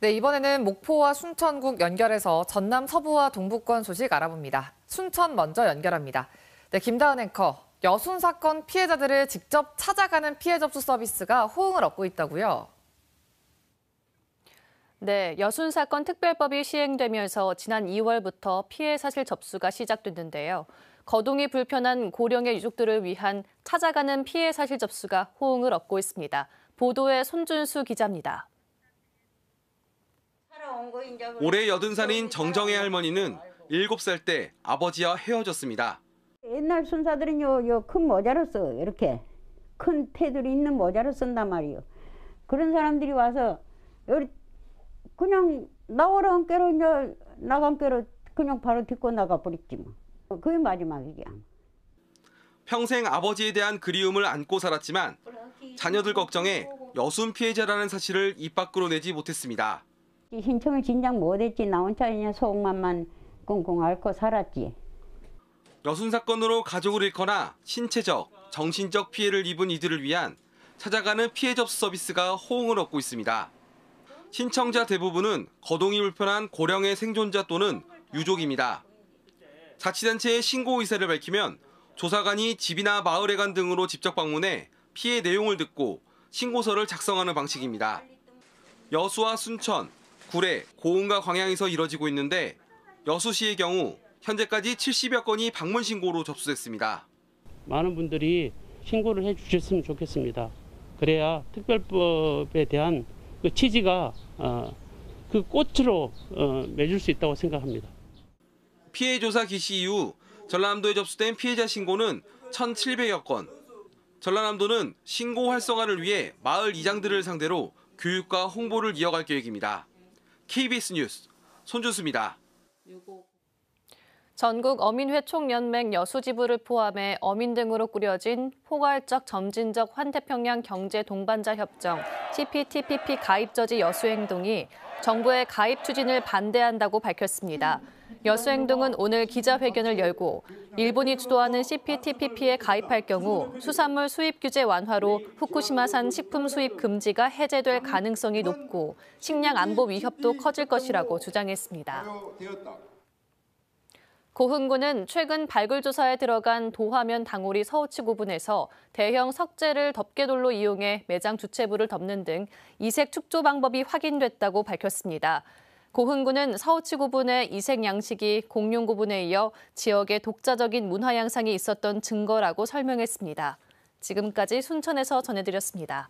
네, 이번에는 목포와 순천국 연결해서 전남 서부와 동북권 소식 알아봅니다. 순천 먼저 연결합니다. 네, 김다은 앵커, 여순 사건 피해자들을 직접 찾아가는 피해 접수 서비스가 호응을 얻고 있다고요? 네, 여순 사건 특별법이 시행되면서 지난 2월부터 피해 사실 접수가 시작됐는데요. 거동이 불편한 고령의 유족들을 위한 찾아가는 피해 사실 접수가 호응을 얻고 있습니다. 보도에 손준수 기자입니다. 올해 여든 살인 정정의 할머니는 7살 때 아버지와 헤어졌습니다. 옛날 순사들은 요, 요 큰 모자를 써 이렇게 큰 테두리 있는 모자를 쓴단 말이요. 그런 사람들이 와서 그냥 나오라는 깨로 이제 나간 깨로 그냥 바로 딛고 나가 버렸지 뭐. 그게 마지막이지. 평생 아버지에 대한 그리움을 안고 살았지만 자녀들 걱정에 여순 피해자라는 사실을 입 밖으로 내지 못했습니다. 신청을 진작 못했지 나 혼자 그냥 속만만 꽁꽁 앓고 살았지. 여순 사건으로 가족을 잃거나 신체적, 정신적 피해를 입은 이들을 위한 찾아가는 피해 접수 서비스가 호응을 얻고 있습니다. 신청자 대부분은 거동이 불편한 고령의 생존자 또는 유족입니다. 자치단체에 신고 의사를 밝히면 조사관이 집이나 마을에 간 등으로 직접 방문해 피해 내용을 듣고 신고서를 작성하는 방식입니다. 여수와 순천, 구례, 고온과 광양에서 이뤄지고 있는데 여수시의 경우 현재까지 70여 건이 방문 신고로 접수됐습니다. 많은 분들이 신고를 해 주셨으면 좋겠습니다. 그래야 특별법에 대한 그 취지가 어, 그 꽃으로 어, 맺을 수 있다고 생각합니다. 피해 조사 기시 이후 전라남도에 접수된 피해자 신고는 1,700여 건. 전라남도는 신고 활성화를 위해 마을 이장들을 상대로 교육과 홍보를 이어갈 계획입니다. KBS 뉴스 손준수입니다. 전국 어민회총연맹 여수지부를 포함해 어민 등으로 꾸려진 포괄적 점진적 환태평양 경제 동반자 협정 CPTPP 가입저지 여수행동이 정부의 가입 추진을 반대한다고 밝혔습니다. 여수행동은 오늘 기자회견을 열고 일본이 주도하는 CPTPP에 가입할 경우 수산물 수입 규제 완화로 후쿠시마산 식품 수입 금지가 해제될 가능성이 높고 식량 안보 위협도 커질 것이라고 주장했습니다. 고흥군은 최근 발굴 조사에 들어간 도화면 당오리 서우치고분에서 대형 석재를 덮개돌로 이용해 매장 주체부를 덮는 등 이색 축조 방법이 확인됐다고 밝혔습니다. 고흥군은 서우치구분의 이색 양식이 공룡구분에 이어 지역의 독자적인 문화 양상이 있었던 증거라고 설명했습니다. 지금까지 순천에서 전해드렸습니다.